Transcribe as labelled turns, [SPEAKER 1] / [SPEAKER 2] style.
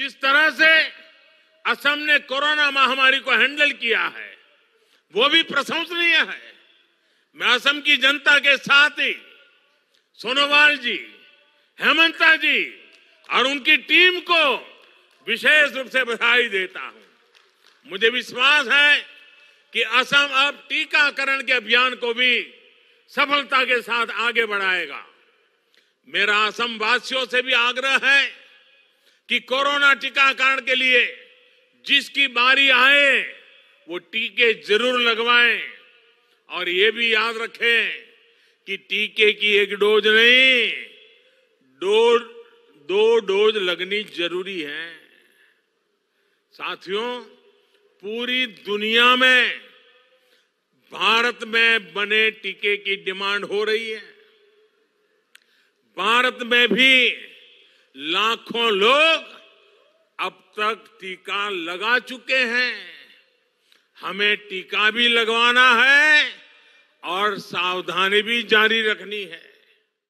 [SPEAKER 1] जिस तरह से असम ने कोरोना महामारी को हैंडल किया है वो भी प्रशंसनीय है मैं असम की जनता के साथ ही सोनोवाल जी हेमंता जी और उनकी टीम को विशेष रूप से बधाई देता हूं मुझे विश्वास है कि असम अब टीकाकरण के अभियान को भी सफलता के साथ आगे बढ़ाएगा मेरा असम वासियों से भी आग्रह है कि कोरोना टीकाकरण के लिए जिसकी बारी आए वो टीके जरूर लगवाएं और ये भी याद रखें कि टीके की एक डोज नहीं दो दो डोज लगनी जरूरी है साथियों पूरी दुनिया में भारत में बने टीके की डिमांड हो रही है भारत में भी लाखों लोग अब तक टीका लगा चुके हैं हमें टीका भी लगवाना है और सावधानी भी जारी रखनी है